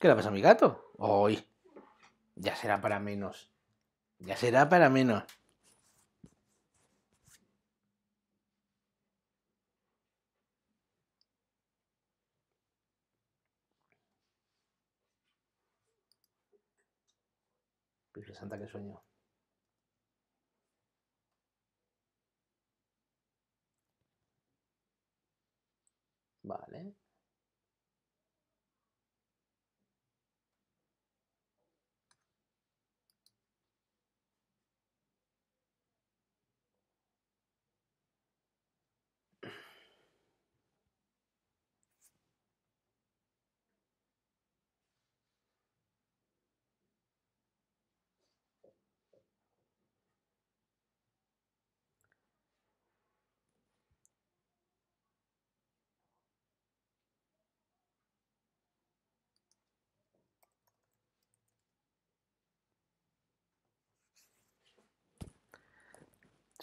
¿Qué le pasa a mi gato? Hoy. Ya será para menos. Ya será para menos. ¡Qué Santa, que sueño. Vale.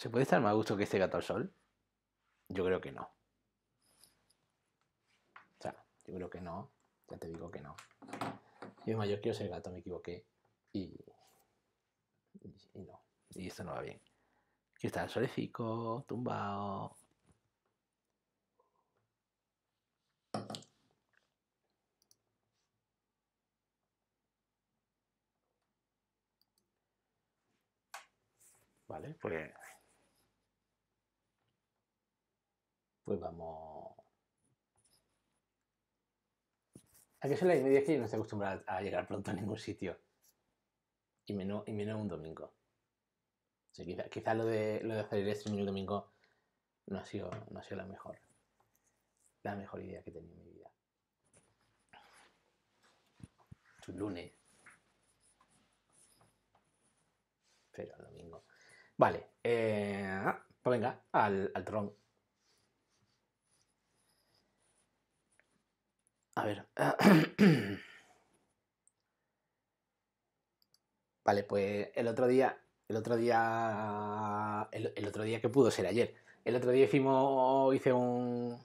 ¿Se puede estar más a gusto que este gato al sol? Yo creo que no. O sea, yo creo que no. Ya te digo que no. Yo mayor quiero ser gato, me equivoqué. Y, y, no. Y esto no va bien. Aquí está el solecico, tumbado. Vale, pues... Pues vamos. Aquí que son las que yo no estoy acostumbrada a llegar pronto a ningún sitio. Y menos, y menos un domingo. Quizás lo, de, lo de hacer el streaming el domingo no ha sido, no sido la mejor. La mejor idea que he tenido en mi vida. Es lunes. Pero el domingo. Vale. Eh, ah, pues venga, al, al A ver. Vale, pues el otro día, el otro día, el, otro día que pudo ser ayer. El otro día hicimos, hice un,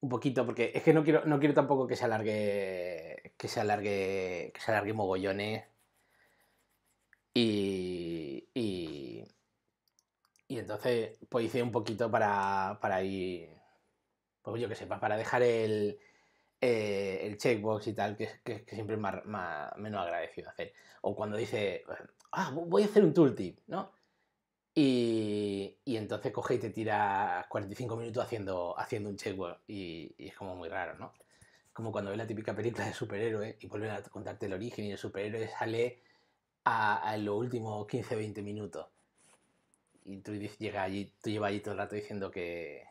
un poquito, porque es que no quiero, no quiero tampoco que se alargue, que se alargue, que se alargue mogollones. Y, y, y entonces, pues hice un poquito para, para ir o yo que sepa para dejar eh, el, checkbox y tal, que, siempre es menos agradecido hacer. O cuando dice, ah, voy a hacer un tooltip, ¿no? Y, y entonces coge y te tira 45 minutos haciendo, haciendo un checkbox y, es como muy raro, ¿no? Como cuando ves la típica película de superhéroe y vuelven a contarte el origen y el superhéroe sale a, a los últimos 15-20 minutos. Y tú allí, tú llevas allí todo el rato diciendo que,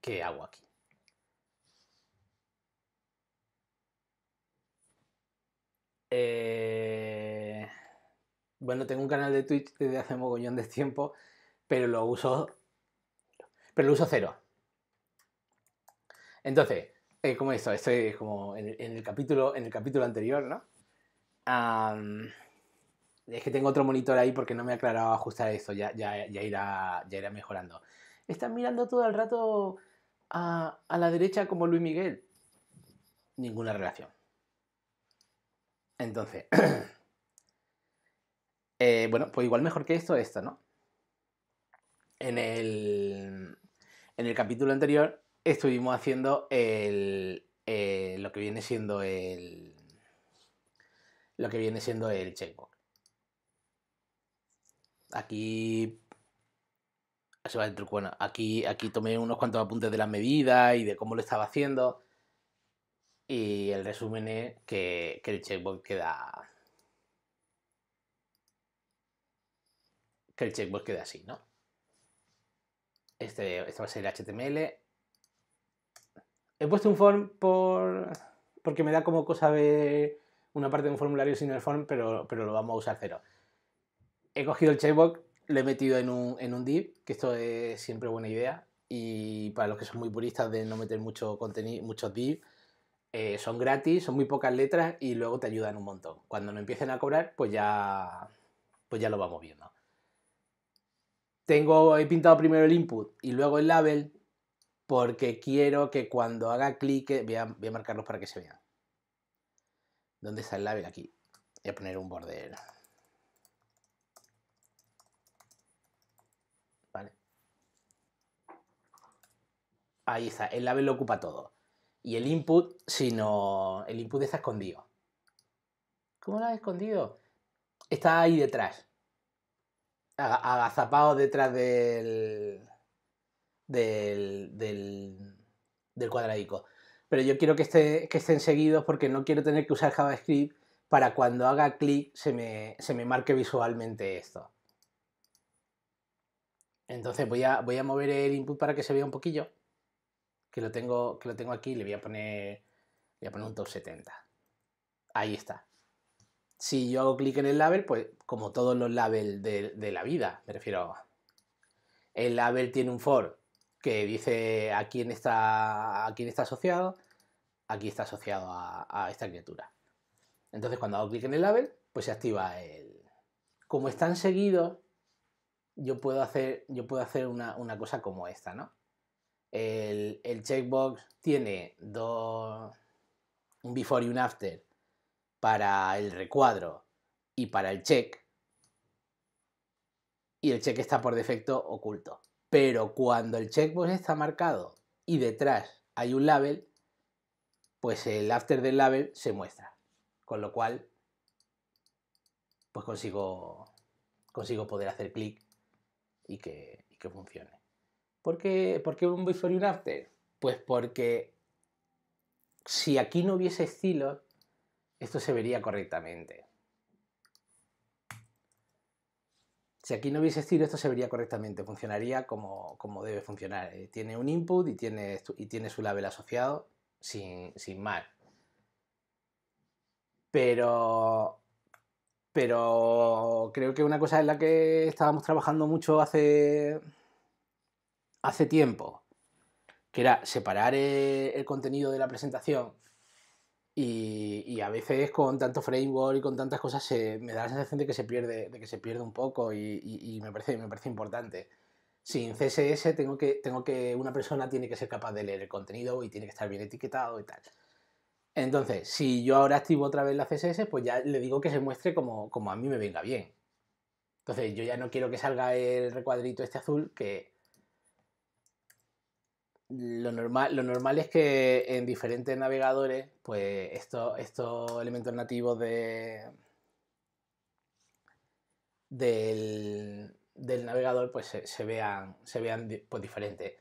¿qué hago aquí? Eh, bueno, tengo un canal de Twitch desde hace mogollón de tiempo, pero lo uso. Pero lo uso cero. Entonces, eh, como esto, estoy como en, el capítulo, en el capítulo anterior, ¿no? es que tengo otro monitor ahí porque no me ha aclarado ajustar eso. ya, ya, ya, irá, ya irá mejorando. Están mirando todo el rato a, la derecha como Luis Miguel? Ninguna relación. Entonces, eh, bueno, pues igual mejor que esto, esto, ¿no? En el, en el capítulo anterior estuvimos haciendo el, eh, lo que viene siendo el lo que viene siendo el checkbook Aquí bueno, Aquí, aquí tomé unos cuantos apuntes de las medidas y de cómo lo estaba haciendo. Y el resumen es que, que el checkbox queda. Que el checkbox queda así, ¿no? Este, este va a ser el HTML. He puesto un form por. porque me da como cosa de una parte de un formulario sin el form, pero, pero lo vamos a usar cero. He cogido el checkbox lo he metido en un, en div, que esto es siempre buena idea. Y para los que son muy puristas de no meter mucho contenido, muchos div, eh, son gratis, son muy pocas letras y luego te ayudan un montón. Cuando no empiecen a cobrar, pues ya, pues ya lo vamos viendo. Tengo, he pintado primero el input y luego el label porque quiero que cuando haga clic, voy a, marcarlos para que se vean. ¿Dónde está el label? Aquí. Voy a poner un border Ahí está, el label lo ocupa todo. Y el input, sino el input está escondido. ¿Cómo lo ha escondido? Está ahí detrás. Agazapado detrás del, del, del, cuadradico. Pero yo quiero que, esté, estén seguidos porque no quiero tener que usar JavaScript para cuando haga clic se me, se me, marque visualmente esto. Entonces voy a, voy a mover el input para que se vea un poquillo que lo tengo, que lo tengo aquí, le voy a poner, un top 70. Ahí está. Si yo hago clic en el label, pues como todos los labels de, la vida, me refiero. El label tiene un for que dice a quién está, a está asociado, aquí está asociado a, esta criatura. Entonces cuando hago clic en el label, pues se activa el... Como están seguidos, yo puedo hacer, yo puedo hacer una cosa como esta, ¿no? El, checkbox tiene dos, un before y un after para el recuadro y para el check. Y el check está por defecto oculto. Pero cuando el checkbox está marcado y detrás hay un label, pues el after del label se muestra. Con lo cual, pues consigo, consigo poder hacer clic y que, y que funcione. ¿Por qué, un before y un after? Pues porque si aquí no hubiese estilo esto se vería correctamente. Si aquí no hubiese estilo, esto se vería correctamente, funcionaría como, como debe funcionar. Eh, tiene un input y tiene, y tiene su label asociado sin, sin más. Pero, pero creo que una cosa en la que estábamos trabajando mucho hace, hace tiempo, que era separar eh, el contenido de la presentación. Y, a veces con tanto framework y con tantas cosas se, me da la sensación de que se pierde, de que se pierde un poco y, me, parece, me parece importante. Sin CSS tengo que, tengo que, una persona tiene que ser capaz de leer el contenido y tiene que estar bien etiquetado y tal. Entonces, si yo ahora activo otra vez la CSS, pues ya le digo que se muestre como, como a mí me venga bien. Entonces, yo ya no quiero que salga el recuadrito este azul, que lo normal, lo normal es que en diferentes navegadores, pues estos, elementos nativos de, del, navegador pues se, vean, se vean pues, diferentes.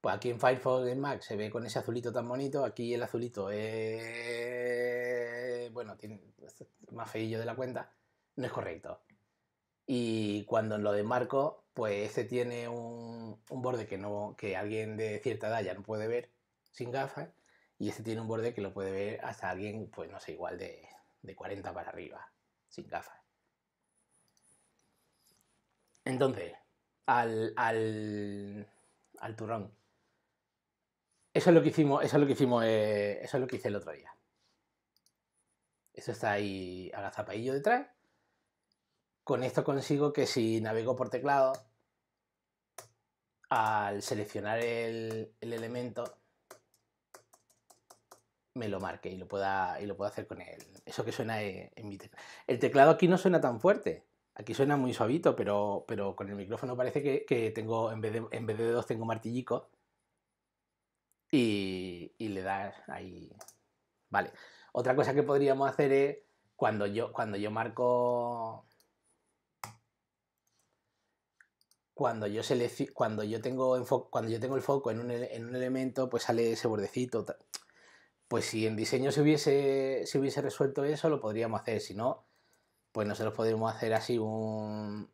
Pues aquí en Firefox en Mac se ve con ese azulito tan bonito, aquí el azulito es, bueno, más feillo de la cuenta, no es correcto. Y cuando lo de pues este tiene un, borde que, no, que alguien de cierta edad ya no puede ver sin gafas y este tiene un borde que lo puede ver hasta alguien, pues no sé, igual de, 40 para arriba, sin gafas. Entonces, al, al, al turrón. Eso es lo que hicimos, eso es lo que hicimos, eh, eso es lo que hice el otro día. Eso está ahí a la zapadillo detrás con esto consigo que si navego por teclado, al seleccionar el, elemento, me lo marque y lo pueda, y lo hacer con él. Eso que suena en mi teclado. El teclado aquí no suena tan fuerte. Aquí suena muy suavito, pero, pero con el micrófono parece que, tengo, en vez, de, en vez de dos, tengo martillico. Y, le das ahí. Vale. Otra cosa que podríamos hacer es cuando yo, cuando yo marco cuando yo, cuando yo, tengo, cuando yo tengo el foco en un, elemento, pues sale ese bordecito. Pues si en diseño se hubiese, se hubiese resuelto eso, lo podríamos hacer. Si no, pues nosotros podemos hacer así un...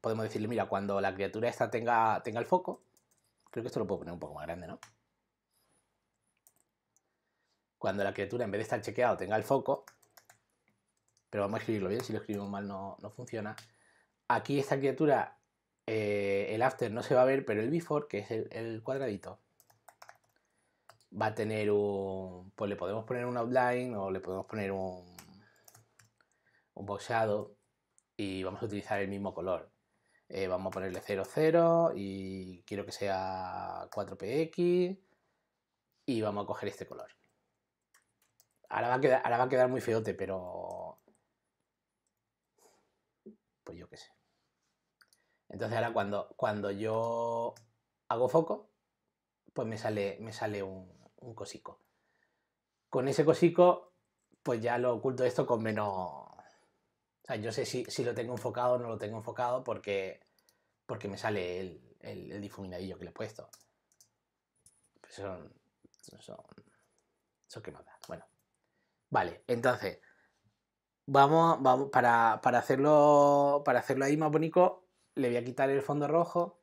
Podemos decirle, mira, cuando la criatura esta tenga, tenga el foco, creo que esto lo puedo poner un poco más grande, ¿no? Cuando la criatura, en vez de estar chequeado, tenga el foco, pero vamos a escribirlo bien, si lo escribimos mal no, no funciona. Aquí esta criatura eh, el after no se va a ver, pero el before, que es el, cuadradito, va a tener un... Pues le podemos poner un outline o le podemos poner un, un boxado y vamos a utilizar el mismo color. Eh, vamos a ponerle 00 y quiero que sea 4px y vamos a coger este color. Ahora va a quedar, ahora va a quedar muy feote, pero... Pues yo qué sé. Entonces ahora cuando, cuando yo hago foco, pues me sale, me sale un, cosico. Con ese cosico, pues ya lo oculto esto con menos... O sea, yo sé si, lo tengo enfocado o no lo tengo enfocado porque, porque me sale el, el, difuminadillo que le he puesto. Pues son, son, son... que Bueno. Vale, entonces... Vamos, vamos, para, hacerlo, para hacerlo ahí más bonito, le voy a quitar el fondo rojo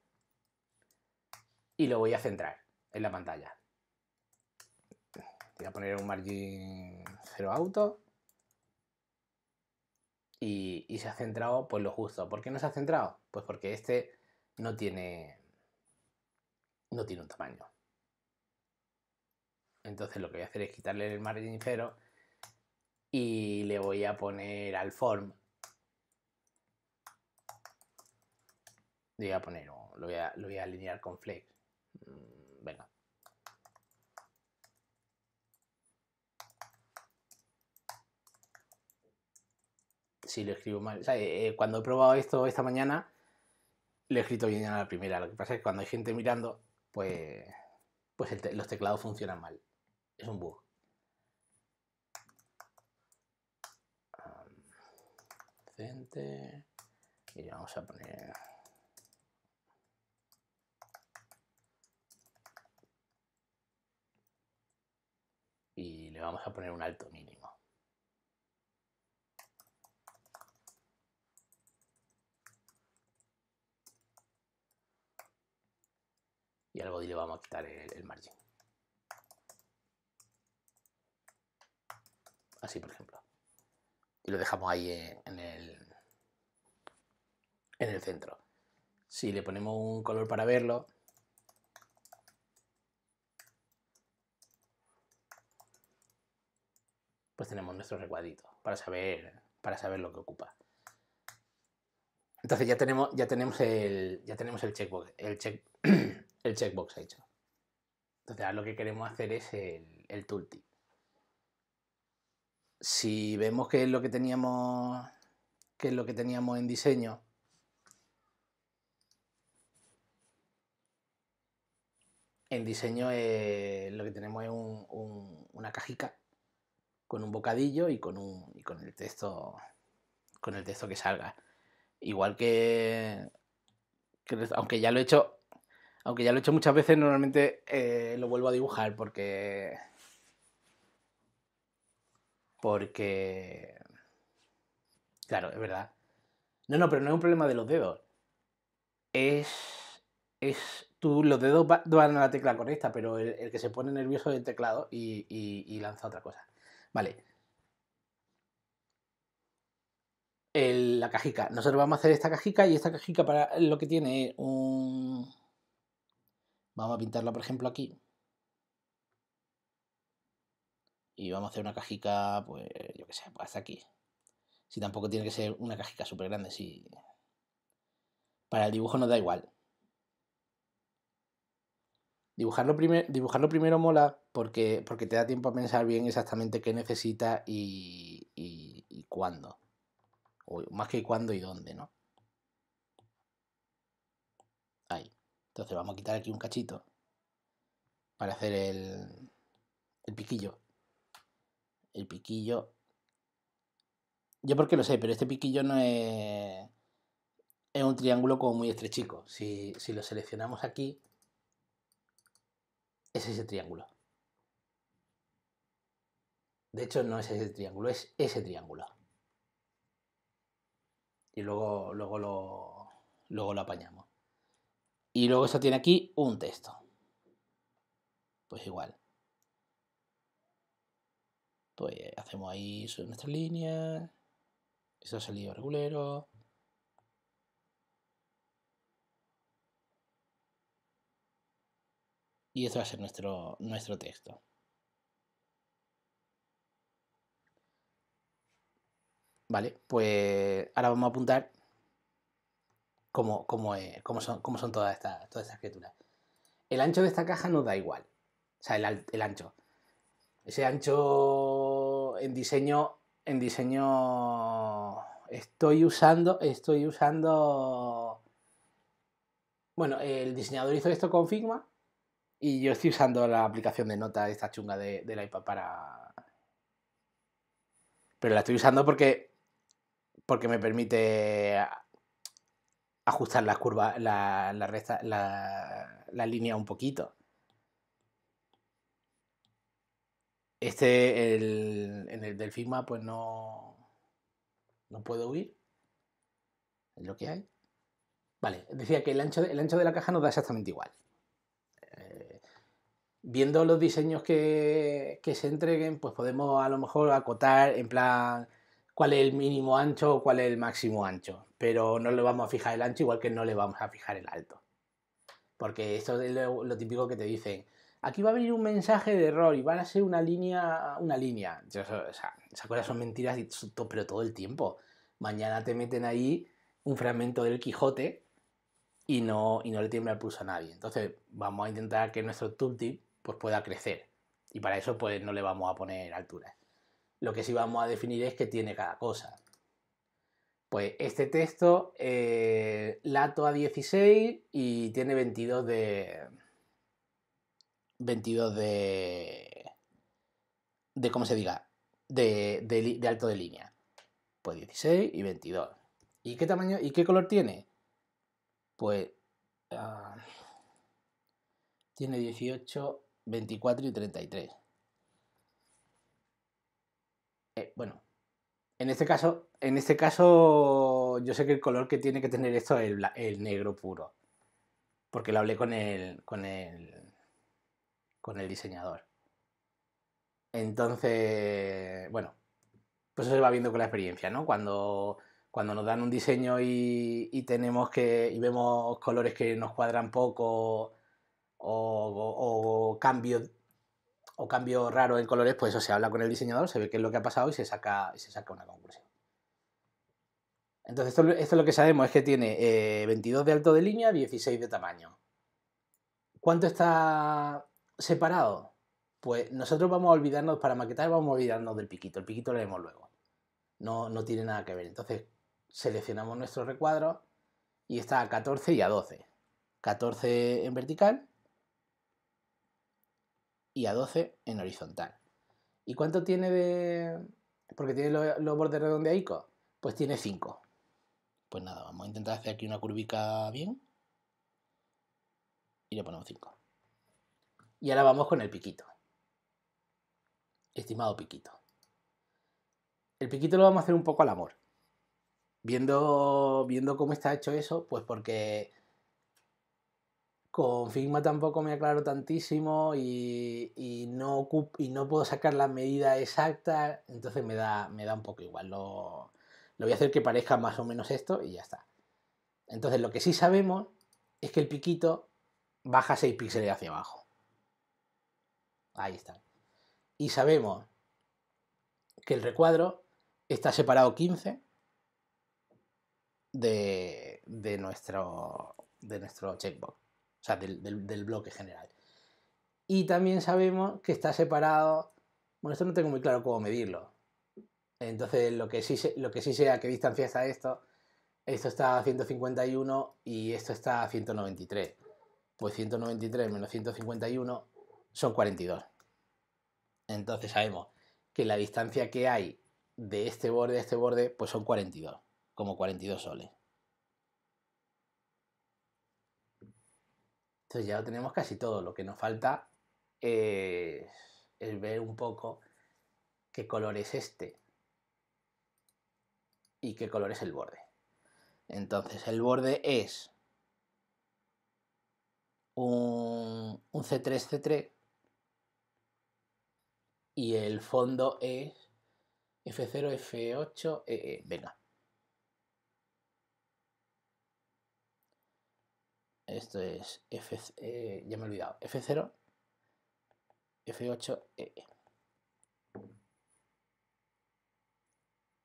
y lo voy a centrar en la pantalla. Voy a poner un margin 0 auto y, se ha centrado pues lo justo. ¿Por qué no se ha centrado? Pues porque este no tiene, no tiene un tamaño. Entonces lo que voy a hacer es quitarle el margin 0 y le voy a poner al form Le voy a poner, lo voy a, alinear con flex. Mm, venga. Si lo escribo mal. Eh, eh, cuando he probado esto esta mañana, lo he escrito bien a la primera. Lo que pasa es que cuando hay gente mirando, pues, pues los teclados funcionan mal. Es un bug. Y vamos a poner y le vamos a poner un alto mínimo. Y al body le vamos a quitar el, el margin. Así, por ejemplo. Y lo dejamos ahí en el, en el centro. Si le ponemos un color para verlo, pues tenemos nuestro recuadrito para saber, para saber lo que ocupa. Entonces ya tenemos, ya tenemos el, ya tenemos el checkbox, el, check, el checkbox hecho. Entonces ahora lo que queremos hacer es el, tooltip. Si vemos que es lo que teníamos, que es lo que teníamos en diseño, en diseño eh, lo que tenemos es una cajica con un bocadillo y con, un, y con el texto con el texto que salga. Igual que, aunque ya lo he hecho aunque ya lo he hecho muchas veces, normalmente eh, lo vuelvo a dibujar porque porque claro, es verdad. No, no, pero no es un problema de los dedos. Es es tú los dedos van a la tecla correcta, pero el, que se pone nervioso del teclado y lanza otra cosa. Vale. la cajica. Nosotros vamos a hacer esta cajica y esta cajica para lo que tiene un... Vamos a pintarla, por ejemplo, aquí. Y vamos a hacer una cajica, pues, yo qué sé, pues, hasta aquí. Si tampoco tiene que ser una cajica súper grande, si... Para el dibujo nos da igual. Dibujarlo, primer, dibujarlo primero mola porque, te da tiempo a pensar bien exactamente qué necesita y, cuándo. más que cuándo y dónde, ¿no? Ahí. Entonces vamos a quitar aquí un cachito para hacer el, el piquillo. El piquillo. Yo porque lo sé, pero este piquillo no es, es un triángulo como muy estrechico. Si, si lo seleccionamos aquí, es ese triángulo. De hecho, no es ese triángulo, es ese triángulo. Y luego, luego, lo, luego lo apañamos. Y luego esto tiene aquí un texto. Pues igual. Pues hacemos ahí nuestras líneas. Eso ha salido regulero. Y esto va a ser nuestro, nuestro texto. Vale, pues ahora vamos a apuntar cómo, cómo, son, todas, estas, todas criaturas. El ancho de esta caja nos da igual. O sea, el, ancho. Ese ancho en diseño. En diseño. Estoy usando. Estoy usando. Bueno, el diseñador hizo esto con Figma. Y yo estoy usando la aplicación de nota esta chunga de, la iPad para. Pero la estoy usando porque porque me permite ajustar las curvas, la, la, la, línea un poquito. Este, el, en el del Figma, pues no, no puedo huir. Es lo que hay. Vale, decía que el ancho de, ancho de la caja nos da exactamente igual. Eh, viendo los diseños que se entreguen, pues podemos a lo mejor acotar en plan cuál es el mínimo ancho o cuál es el máximo ancho, pero no le vamos a fijar el ancho igual que no le vamos a fijar el alto. Porque eso es lo, típico que te dicen, aquí va a venir un mensaje de error y van a ser una línea, una línea. esas cosas son mentiras, pero todo el tiempo. Mañana te meten ahí un fragmento del Quijote y no, y no le tiembla el pulso a nadie. Entonces, vamos a intentar que nuestro tooltip pues, pueda crecer. Y para eso, pues no le vamos a poner alturas. Lo que sí vamos a definir es qué tiene cada cosa. Pues este texto eh, lato a 16 y tiene 22 de. 22 de. de cómo se diga. De, de, de, alto de línea. Pues 16 y 22. ¿Y qué tamaño y qué color tiene? Pues. Ah, tiene 18, 24 y 33. Eh, bueno, en este caso, en este caso, yo sé que el color que tiene que tener esto es el, negro puro. Porque lo hablé con el. con el. con el diseñador. Entonces, bueno, pues eso se va viendo con la experiencia, ¿no? Cuando, cuando nos dan un diseño y, tenemos que. y vemos colores que nos cuadran poco o, o, o cambios o cambio raro en colores, pues eso se habla con el diseñador, se ve qué es lo que ha pasado y se saca, y se saca una conclusión. Entonces, esto, lo que sabemos es que tiene 22 eh, de alto de línea, 16 de tamaño. ¿Cuánto está separado? Pues nosotros vamos a olvidarnos, para maquetar vamos a olvidarnos del piquito, el piquito lo vemos luego. No, no tiene nada que ver. Entonces, seleccionamos nuestro recuadro y está a 14 y a 12. 14 en vertical y a 12 en horizontal. ¿Y cuánto tiene de...? Porque tiene los, bordes redondeados. Pues tiene 5. Pues nada, vamos a intentar hacer aquí una curvica bien. Y le ponemos 5. Y ahora vamos con el piquito. Estimado piquito. El piquito lo vamos a hacer un poco al amor. Viendo, viendo cómo está hecho eso, pues porque con Figma tampoco me aclaro tantísimo y, y no, y no puedo sacar la medida exacta, entonces me da, me da un poco igual. Lo, voy a hacer que parezca más o menos esto y ya está. Entonces lo que sí sabemos es que el piquito baja 6 píxeles hacia abajo. Ahí está. Y sabemos que el recuadro está separado 15 de nuestro, de nuestro checkbox del, bloque general. Y también sabemos que está separado, bueno, esto no tengo muy claro cómo medirlo. Entonces, lo que sí, lo que sí sé qué distancia está esto, esto está a 151 y esto está a 193. Pues 193 menos 151 son 42. Entonces sabemos que la distancia que hay de este borde a este borde, pues son 42, como 42 soles. Entonces ya lo tenemos casi todo. Lo que nos falta es, ver un poco qué color es este y qué color es el borde. Entonces el borde es un, un C3C3 y el fondo es F0, F8, EE. Venga, esto es F, eh, ya me he olvidado, F0, F8, e, e.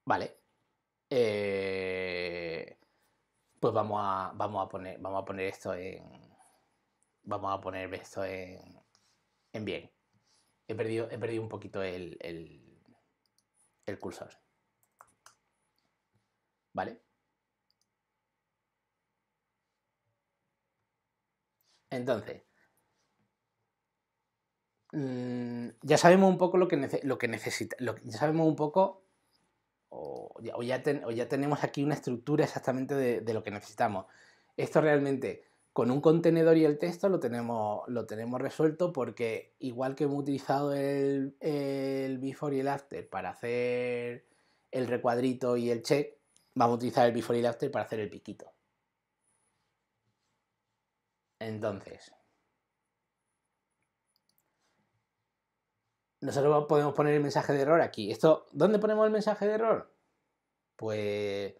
Vale. Eh, pues vamos a, vamos a poner, vamos a poner esto en, vamos a poner esto en, en bien. He perdido, he perdido un poquito el, el, el cursor. ¿Vale? Entonces, mm, ya sabemos un poco lo que, lo que necesita, ya sabemos un poco, o ya, tenemos aquí una estructura exactamente de, lo que necesitamos. Esto realmente con un contenedor y el texto lo tenemos, lo tenemos resuelto porque igual que hemos utilizado el, el, before y el after para hacer el recuadrito y el check, vamos a utilizar el before y el after para hacer el piquito. Entonces, nosotros podemos poner el mensaje de error aquí. Esto, ¿Dónde ponemos el mensaje de error? Pues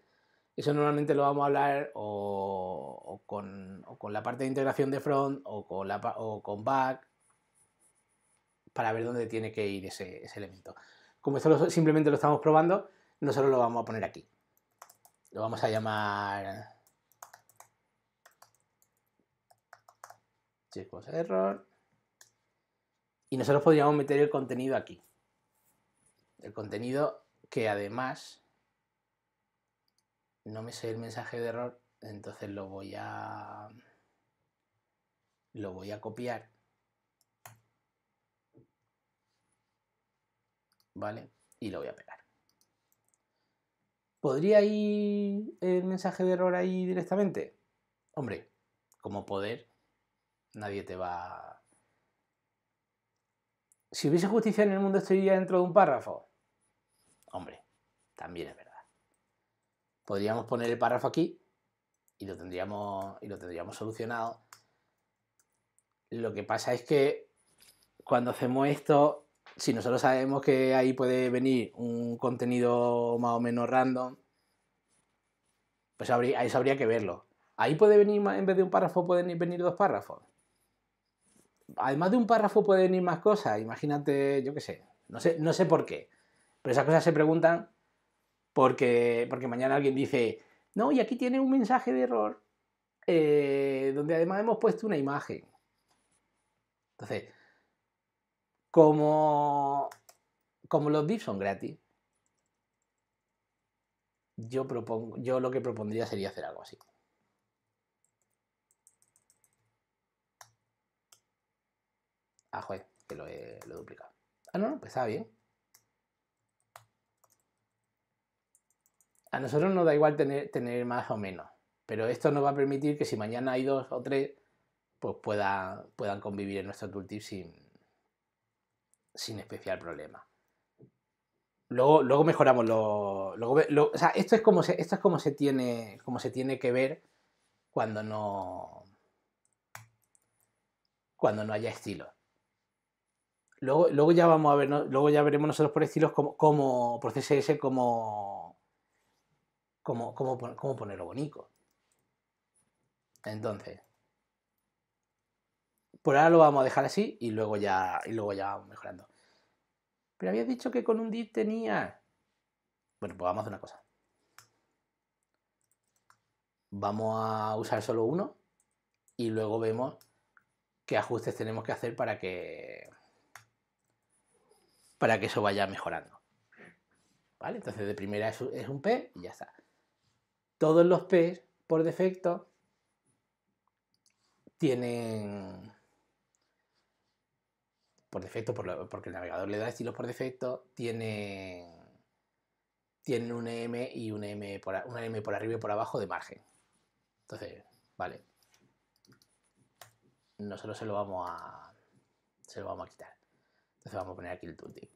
eso normalmente lo vamos a hablar o, con, la parte de integración de front o con, la, o con back para ver dónde tiene que ir ese, elemento. Como esto simplemente lo estamos probando, nosotros lo vamos a poner aquí. Lo vamos a llamar error. Y nosotros podríamos meter el contenido aquí. El contenido que además no me sé el mensaje de error, entonces lo voy a lo voy a copiar. ¿Vale? Y lo voy a pegar. ¿Podría ir el mensaje de error ahí directamente? Hombre, como poder, nadie te va... Si hubiese justicia en el mundo, estaría dentro de un párrafo. Hombre, también es verdad. Podríamos poner el párrafo aquí y lo tendríamos, y lo tendríamos solucionado. Lo que pasa es que cuando hacemos esto, si nosotros sabemos que ahí puede venir un contenido más o menos random, pues habría, eso habría que verlo. Ahí puede venir, en vez de un párrafo, pueden venir dos párrafos además de un párrafo pueden ir más cosas. Imagínate, yo qué sé, no sé, no sé por qué. Pero esas cosas se preguntan porque, porque mañana alguien dice, no, y aquí tiene un mensaje de error eh, donde además hemos puesto una imagen. Entonces, como, como los divs son gratis, yo, propongo, yo lo que propondría sería hacer algo así. Ah, joder, que lo he, duplicado. Ah, no, no, pues está bien. A nosotros nos da igual tener, más o menos, pero esto nos va a permitir que si mañana hay dos o tres, pues puedan convivir en nuestro tooltip sin, sin especial problema. Luego, luego mejoramos lo, o sea, esto es como se, esto es como se tiene como se tiene que ver cuando no cuando no haya estilo. Luego, ya vamos a ver, luego ya veremos nosotros por estilos como por CSS como cómo, cómo, ponerlo bonito. Entonces, por ahora lo vamos a dejar así y luego ya, y luego ya vamos mejorando. Pero habías dicho que con un div tenía. Bueno, pues vamos a hacer una cosa. Vamos a usar solo uno y luego vemos qué ajustes tenemos que hacer para que para que eso vaya mejorando. ¿Vale? Entonces de primera es un P y ya está. Todos los P por defecto tienen por defecto, porque el navegador le da estilos por defecto, tienen, un M y un M por, M por arriba y por abajo de margen. Entonces, vale. Nosotros se lo vamos a. Se lo vamos a quitar. Entonces vamos a poner aquí el tooltip.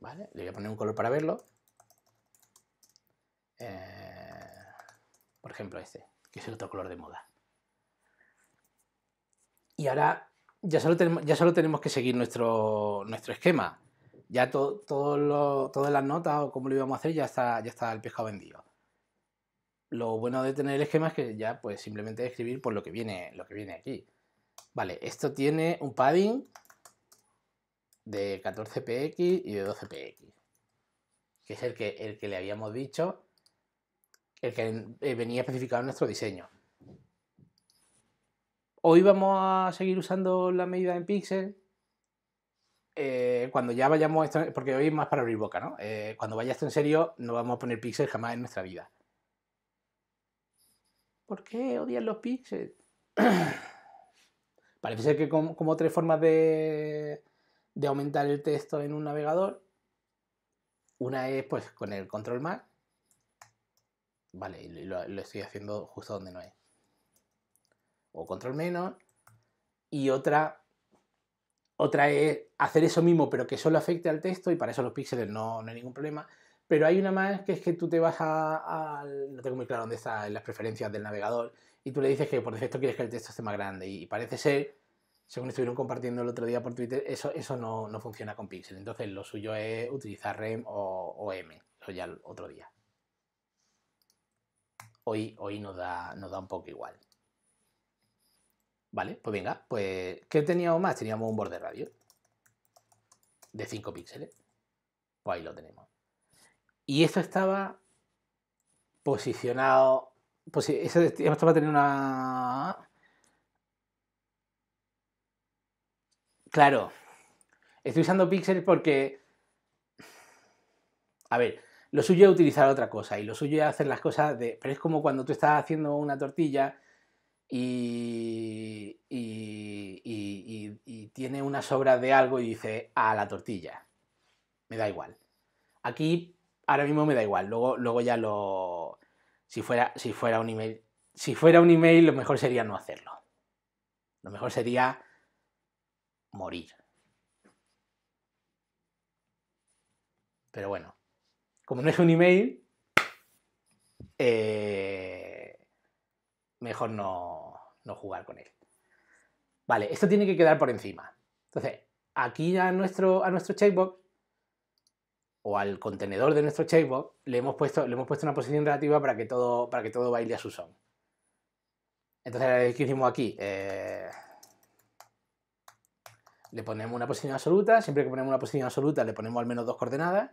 ¿Vale? Le voy a poner un color para verlo. Eh, por ejemplo este, que es el otro color de moda. Y ahora ya solo tenemos, ya solo tenemos que seguir nuestro, nuestro esquema ya todas las notas o cómo lo íbamos a hacer ya está, ya está el pescado vendido. Lo bueno de tener el esquema es que ya pues simplemente escribir por lo que viene, lo que viene aquí. Vale, esto tiene un padding de 14px y de 12px, que es el que, el que le habíamos dicho, el que eh, venía especificado en nuestro diseño. Hoy vamos a seguir usando la medida en píxeles eh, cuando ya vayamos porque hoy es más para abrir boca, ¿no? Eh, cuando vaya esto en serio, no vamos a poner píxeles jamás en nuestra vida. ¿Por qué odian los píxeles? Parece ser que como, tres formas de, aumentar el texto en un navegador. Una es pues con el control más. Vale, lo, lo estoy haciendo justo donde no es. O control menos. Y otra otra es hacer eso mismo, pero que solo afecte al texto, y para eso los píxeles no, hay ningún problema. Pero hay una más que es que tú te vas a, No tengo muy claro dónde está en las preferencias del navegador, y tú le dices que por defecto quieres que el texto esté más grande, y parece ser, según estuvieron compartiendo el otro día por Twitter, eso, eso no, funciona con píxeles Entonces lo suyo es utilizar REM o, M, Eso ya el otro día. Hoy, hoy nos, da, nos da un poco igual. Vale, pues venga, pues ¿qué teníamos más? Teníamos un borde radio de 5 píxeles. Pues ahí lo tenemos. Y esto estaba posicionado. Pues eso estaba teniendo una. Claro. Estoy usando píxeles porque. A ver, lo suyo es utilizar otra cosa y lo suyo es hacer las cosas de. Pero es como cuando tú estás haciendo una tortilla y, tiene una sobra de algo y dice a la tortilla. Me da igual. Aquí ahora mismo me da igual. Luego, luego ya lo. Si fuera, si fuera un email. Si fuera un email, lo mejor sería no hacerlo. Lo mejor sería morir. Pero bueno, como no es un email, eh, mejor no, jugar con él. Vale, esto tiene que quedar por encima. Entonces, aquí a nuestro, a nuestro checkbox o al contenedor de nuestro checkbox le hemos puesto, le hemos puesto una posición relativa para que, todo, para que todo baile a su son. Entonces, ¿qué hicimos aquí? Eh, le ponemos una posición absoluta. Siempre que ponemos una posición absoluta le ponemos al menos dos coordenadas.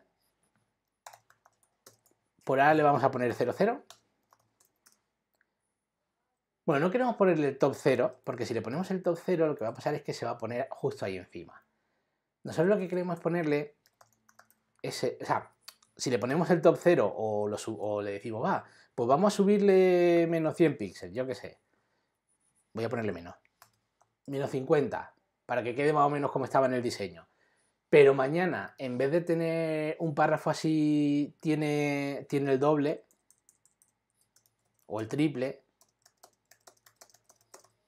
Por A le vamos a poner 0, 0. Bueno, no queremos ponerle el top 0, porque si le ponemos el top 0 lo que va a pasar es que se va a poner justo ahí encima. Nosotros lo que queremos es ponerle ese, o sea, si le ponemos el top 0 o, le decimos, va, pues vamos a subirle menos 100 píxeles, yo qué sé. Voy a ponerle menos. Menos 50, para que quede más o menos como estaba en el diseño. Pero mañana, en vez de tener un párrafo así, tiene, tiene el doble o el triple,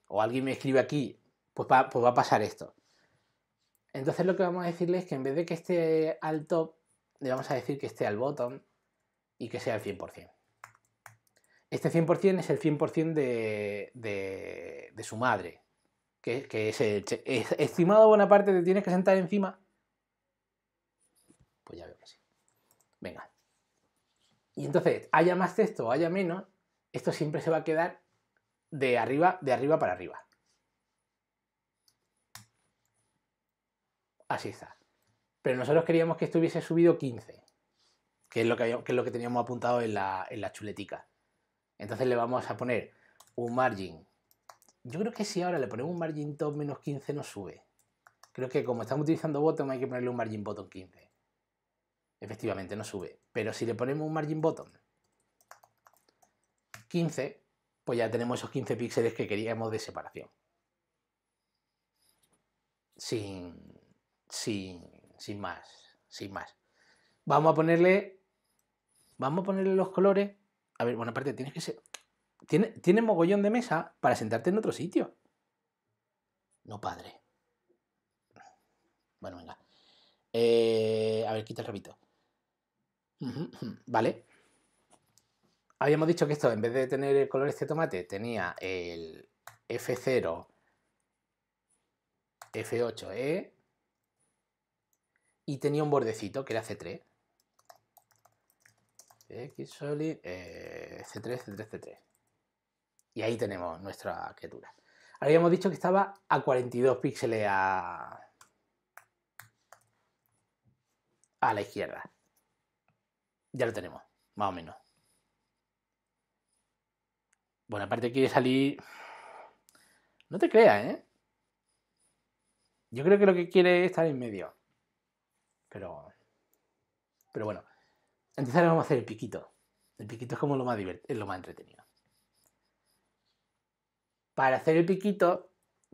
o alguien me escribe aquí, pues, pues va, a pasar esto. Entonces lo que vamos a decirle es que en vez de que esté al top, le vamos a decir que esté al bottom y que sea el 100%. Este 100% es el 100% de, de, su madre, que, es el... buena estimado Bonaparte, te tienes que sentar encima. Pues ya veo que sí. Venga. Y entonces, haya más texto o haya menos, esto siempre se va a quedar de arriba, de arriba para arriba. Así está. Pero nosotros queríamos que esto hubiese subido 15, que es lo que, lo que teníamos apuntado en la, en la chuletica. Entonces le vamos a poner un margin. Yo creo que si ahora le ponemos un margin top menos 15 no sube. Creo que como estamos utilizando bottom hay que ponerle un margin bottom 15. Efectivamente, no sube. Pero si le ponemos un margin bottom 15, pues ya tenemos esos 15 píxeles que queríamos de separación. Sin, sin, sin más, sin más. Vamos a ponerle, vamos a ponerle los colores. A ver, bueno, aparte tienes que ser, tiene, tiene mogollón de mesa para sentarte en otro sitio. No, padre. Bueno, venga. Eh, a ver, quita el rabito. Vale. Habíamos dicho que esto, en vez de tener el color este tomate, tenía el F0, F8E y tenía un bordecito que era C3. X solid, C3, C3, C3. Y ahí tenemos nuestra criatura. Habíamos dicho que estaba a 42 píxeles a, a la izquierda. Ya lo tenemos, más o menos. Bueno, aparte quiere salir... No te creas, ¿eh? Yo creo que lo que quiere es estar en medio. Pero... Pero bueno. Entonces vamos a hacer el piquito. El piquito es como lo más divertido, es lo más entretenido. Para hacer el piquito,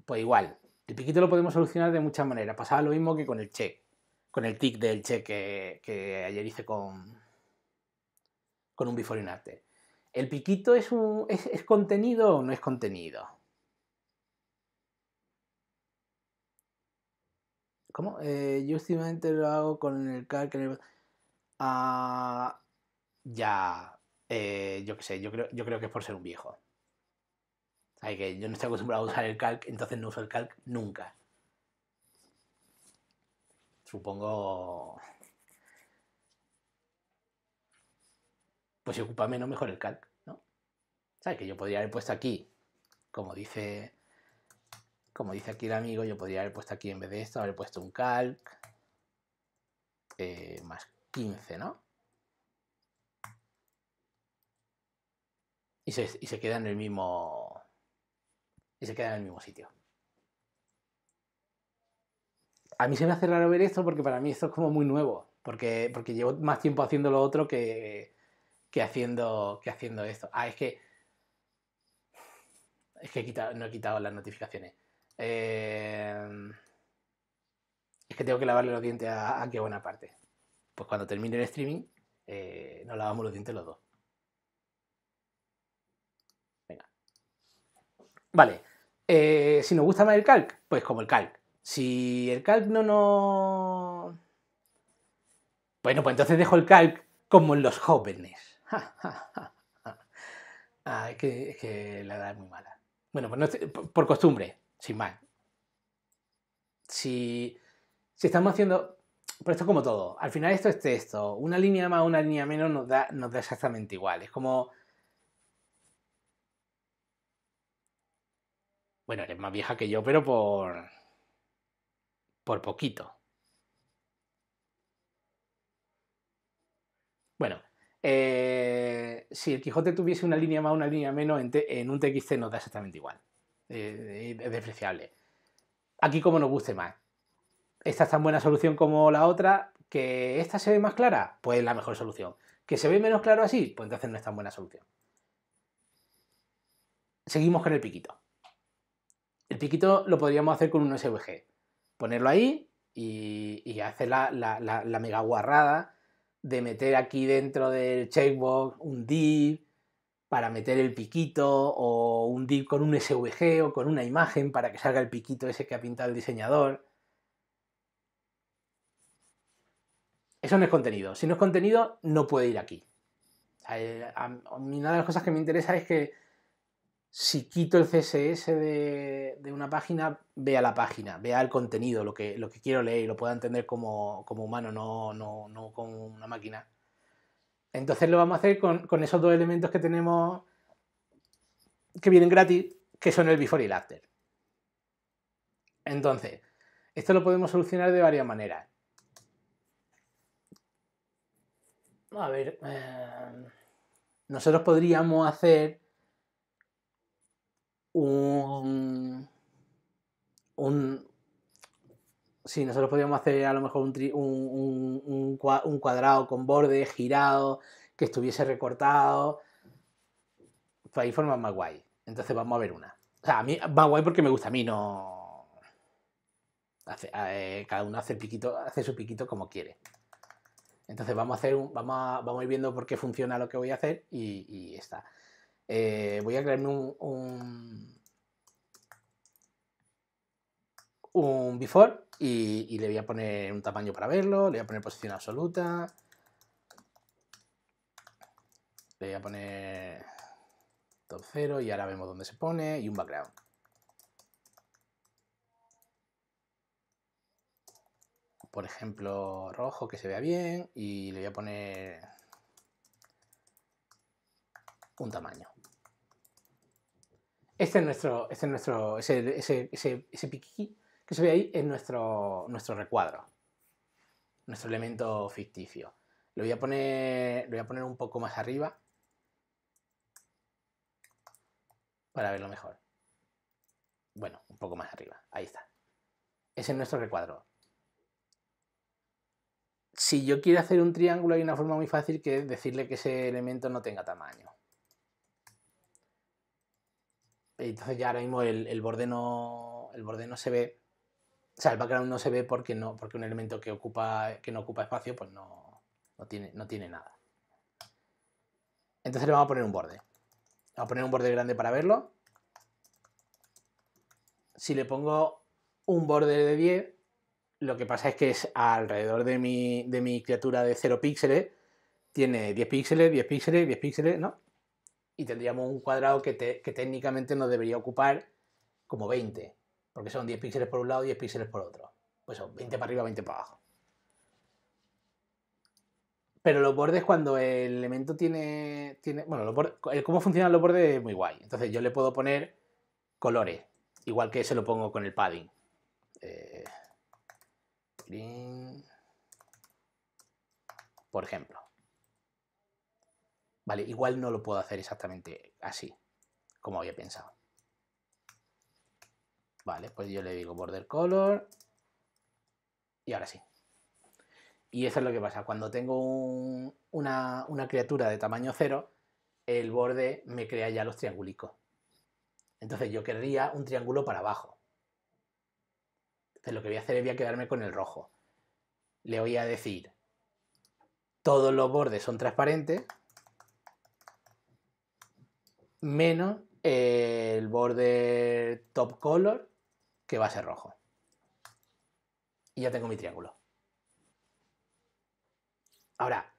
pues igual. El piquito lo podemos solucionar de muchas maneras. Pasaba lo mismo que con el check, Con el tic del check que, ayer hice con, con un before ¿El piquito es, un, es, contenido o no es contenido? ¿Cómo? Eh, yo últimamente lo hago con el calc... Ah, ya. Eh, yo qué sé, yo creo, yo creo que es por ser un viejo. Hay que yo no estoy acostumbrado a usar el calc, entonces no uso el calc nunca. Supongo. pues se ocupa menos mejor el calc, ¿no? ¿Sabes? Que yo podría haber puesto aquí, como dice, como dice aquí el amigo, yo podría haber puesto aquí en vez de esto, haber puesto un calc eh, más 15, ¿no? Y se, se queda en el mismo. Y se queda en el mismo sitio a mí se me hace raro ver esto porque para mí esto es como muy nuevo, porque, porque llevo más tiempo haciendo lo otro que, que haciendo, que haciendo esto. Ah, es que. Es que no he quitado las notificaciones. Em, es que tengo que lavarle los dientes a, qué buena parte. Pues cuando termine el streaming, eh, nos lavamos los dientes los dos. Venga. Vale. Eh, si nos gusta más el calc, pues como el calc. Si el calc no no... Bueno, pues entonces dejo el calc como en los jóvenes. Ah, es, que, la edad es muy mala. Bueno, pues por, costumbre, sin más. Si, estamos haciendo... Pero esto es como todo. Al final esto es texto. Una línea más, una línea menos nos da, nos da exactamente igual. Es como... Bueno, eres más vieja que yo, pero por. por poquito. Bueno, eh, si el Quijote tuviese una línea más o una línea menos, en, un TXT nos da exactamente igual. Eh, es despreciable. Aquí como nos guste más. Esta es tan buena solución como la otra. ¿Que esta se ve más clara? Pues la mejor solución. ¿Que se ve menos claro así? Pues entonces no es tan buena solución. Seguimos con el piquito. El piquito lo podríamos hacer con un SVG. Ponerlo ahí y, hacer la, la mega guarrada de meter aquí dentro del checkbox un div para meter el piquito o un div con un SVG o con una imagen para que salga el piquito ese que ha pintado el diseñador. Eso no es contenido. Si no es contenido, no puede ir aquí. Eh, una de las cosas que me interesa es que si quito el CSS de, una página, vea la página, vea el contenido, lo que, lo que quiero leer lo pueda entender como, humano, no, no, como una máquina. Entonces lo vamos a hacer con, esos dos elementos que tenemos que vienen gratis, que son el before y el after. Entonces, esto lo podemos solucionar de varias maneras. A ver, eh, nosotros podríamos hacer un, un nosotros podíamos hacer a lo mejor un, cuadrado con borde girado, que estuviese recortado. Pues ahí forma más guay. Entonces vamos a ver una. O sea, a mí más guay porque me gusta a mí, no. Eh, cada uno hace, piquito, hace su piquito como quiere. Entonces vamos a hacer un, vamos vamos ir viendo por qué funciona lo que voy a hacer y, y está. Eh, voy a crearme un, un, before y, le voy a poner un tamaño para verlo, le voy a poner posición absoluta, le voy a poner top 0 y ahora vemos dónde se pone y un background. Por ejemplo, rojo que se vea bien y le voy a poner un tamaño. Este es nuestro, es nuestro, ese, ese, ese, que se ve ahí es nuestro, nuestro recuadro, nuestro elemento ficticio. Lo voy a poner, lo voy a poner un poco más arriba para verlo mejor. Bueno, un poco más arriba, ahí está. Ese es nuestro recuadro. Si yo quiero hacer un triángulo hay una forma muy fácil que es decirle que ese elemento no tenga tamaño. Entonces ya ahora mismo el, borde no, el borde no se ve, o sea, el background no se ve porque, no, porque un elemento que, ocupa, que no ocupa espacio pues no, tiene, no tiene nada. Entonces le vamos a poner un borde. Vamos a poner un borde grande para verlo. Si le pongo un borde de 10, lo que pasa es que es alrededor de mi, de mi criatura de 0 píxeles, tiene 10 píxeles, 10 píxeles, 10 píxeles, ¿no? y tendríamos un cuadrado que, técnicamente nos debería ocupar como 20, porque son 10 píxeles por un lado y 10 píxeles por otro. Pues son 20 para arriba, 20 para abajo. Pero los bordes, cuando el elemento tiene. tiene bueno, cómo funcionan los bordes es muy guay. Entonces yo le puedo poner colores, igual que se lo pongo con el padding. Eh, por ejemplo. Vale, igual no lo puedo hacer exactamente así, como había pensado. Vale, pues yo le digo border color y ahora sí. Y eso es lo que pasa, cuando tengo una, criatura de tamaño cero, el borde me crea ya los triangulicos. Entonces yo querría un triángulo para abajo. Entonces lo que voy a hacer es a quedarme con el rojo. Le voy a decir, todos los bordes son transparentes, menos el borde top color que va a ser rojo. Y ya tengo mi triángulo. Ahora,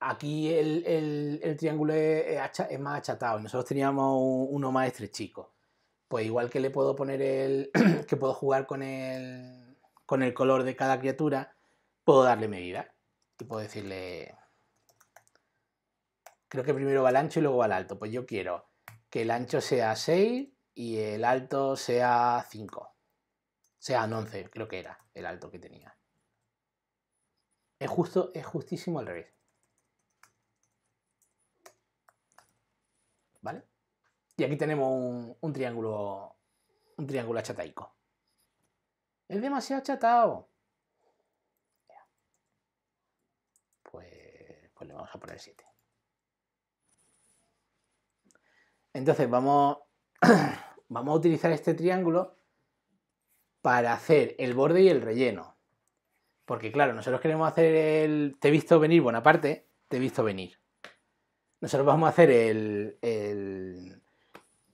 aquí el, triángulo es, más achatado. Nosotros teníamos uno más estrechico. Pues igual que le puedo poner el. que puedo jugar con el. con el color de cada criatura, puedo darle medida. Y puedo decirle creo que primero va al ancho y luego va al alto. Pues yo quiero que el ancho sea 6 y el alto sea 5. sea, 11, creo que era el alto que tenía. Es justo, es justísimo al revés. ¿Vale? Y aquí tenemos un, triángulo. Un triángulo achataico. Es demasiado achatado. Pues, pues le vamos a poner 7. Entonces vamos, vamos a utilizar este triángulo para hacer el borde y el relleno. Porque claro, nosotros queremos hacer el... Te he visto venir, buena parte, te he visto venir. Nosotros vamos a hacer el,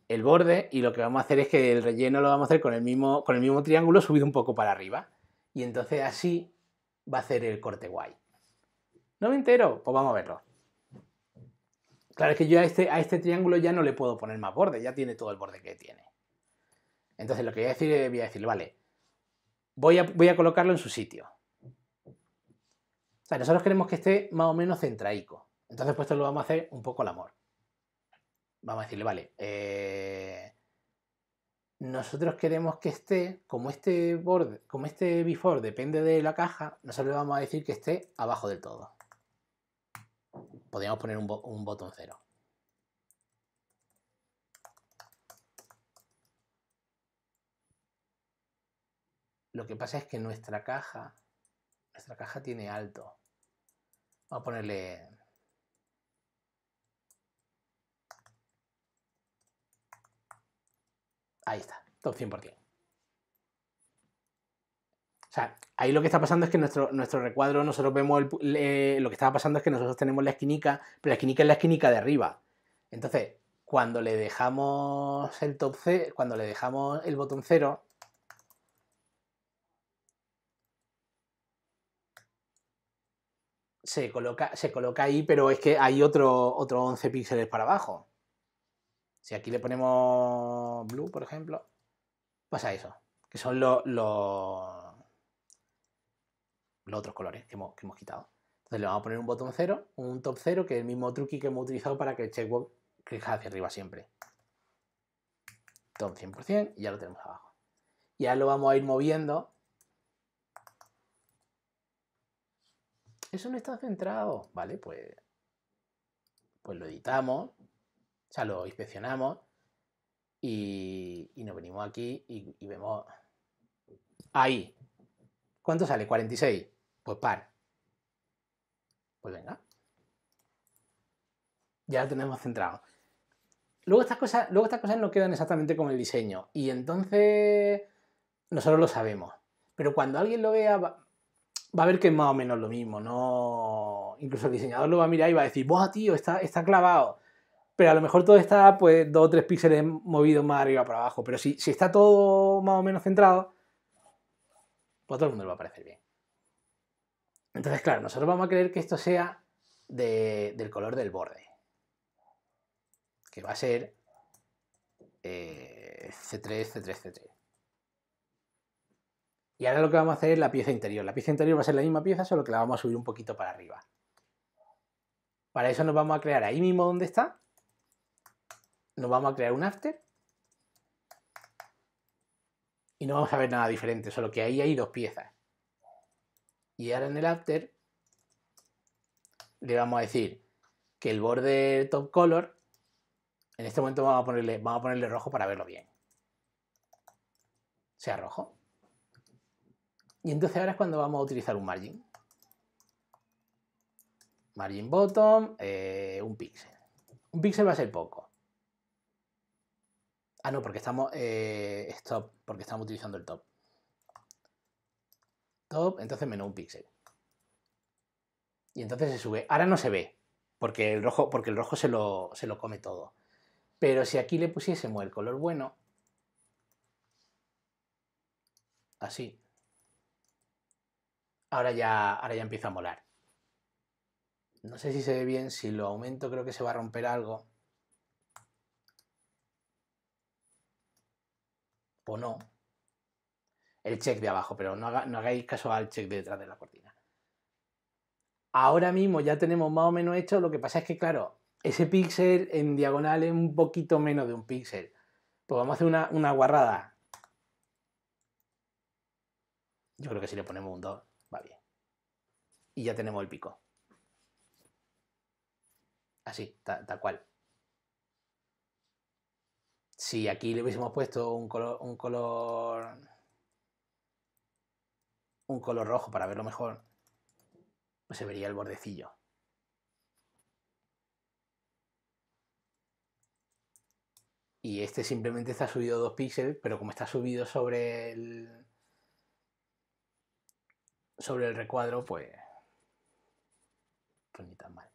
el, borde y lo que vamos a hacer es que el relleno lo vamos a hacer con el mismo, con el mismo triángulo subido un poco para arriba. Y entonces así va a hacer el corte guay. ¿No me entero? Pues vamos a verlo. Claro, es que yo a este, a este triángulo ya no le puedo poner más borde, ya tiene todo el borde que tiene. Entonces lo que voy a decir, es, eh, voy a decir, vale, voy a, voy a colocarlo en su sitio. O sea, nosotros queremos que esté más o menos centraico. Entonces, pues esto lo vamos a hacer un poco al amor. Vamos a decirle, vale, eh, nosotros queremos que esté, como este borde, como este before depende de la caja, nosotros le vamos a decir que esté abajo del todo podríamos poner un, botón cero. Lo que pasa es que nuestra caja, nuestra caja tiene alto. Vamos a ponerle... Ahí está, Todo 100%. O sea, ahí lo que está pasando es que nuestro, nuestro recuadro, nosotros vemos lo que está pasando es que nosotros tenemos la esquinica, pero la esquinica es la esquinica de arriba. Entonces, cuando le dejamos el top C, cuando le dejamos el botón cero se coloca, se coloca ahí, pero es que hay otro, otro 11 píxeles para abajo. Si aquí le ponemos blue, por ejemplo, pasa eso, que son los los otros colores que hemos, quitado. Entonces le vamos a poner un botón 0, un top 0, que es el mismo truqui que hemos utilizado para que el checkbox crezca hacia arriba siempre. Top 100% y ya lo tenemos abajo. Y ahora lo vamos a ir moviendo. Eso no está centrado. Vale, pues, pues lo editamos, o sea, lo inspeccionamos y, nos venimos aquí y, y vemos... Ahí. ¿Cuánto sale? 46. Pues par. Pues venga. Ya lo tenemos centrado. Luego estas cosas, luego estas cosas no quedan exactamente con el diseño. Y entonces nosotros lo sabemos. Pero cuando alguien lo vea, va, a ver que es más o menos lo mismo. No. Incluso el diseñador lo va a mirar y va a decir, ¡buah, tío! Está, está clavado. Pero a lo mejor todo está, pues, dos o tres píxeles movido más arriba para abajo. Pero si, si está todo más o menos centrado, pues todo el mundo le va a parecer bien. Entonces, claro, nosotros vamos a querer que esto sea del color del borde, que va a ser C3, C3, C3. Y ahora lo que vamos a hacer es la pieza interior. La pieza interior va a ser la misma pieza, solo que la vamos a subir un poquito para arriba. Para eso nos vamos a crear ahí mismo donde está. Nos vamos a crear un after. Y no vamos a ver nada diferente, solo que ahí hay dos piezas. Y ahora en el after le vamos a decir que el borde top color, en este momento vamos a ponerle, vamos a ponerle rojo para verlo bien. Sea rojo. Y entonces ahora es cuando vamos a utilizar un margin. Margin bottom, eh, un píxel. Un píxel va a ser poco. Ah, no, porque estamos eh, stop, porque estamos utilizando el top entonces menos un píxel. Y entonces se sube. Ahora no se ve, porque el rojo, porque el rojo se, lo, se lo come todo. Pero si aquí le pusiésemos el color bueno, así, ahora ya, ahora ya empieza a molar. No sé si se ve bien, si lo aumento creo que se va a romper algo. O no el check de abajo, pero no, hagáis caso al check de detrás de la cortina. Ahora mismo ya tenemos más o menos hecho, lo que pasa es que, claro, ese píxel en diagonal es un poquito menos de un píxel. Pues vamos a hacer una, una guarrada. Yo creo que si le ponemos un 2, va bien. Y ya tenemos el pico. Así, tal, cual. Si aquí le hubiésemos puesto un color, un color un color rojo para verlo mejor, pues se vería el bordecillo. Y este simplemente está subido dos píxeles, pero como está subido sobre el, sobre el recuadro, pues, pues ni tan mal.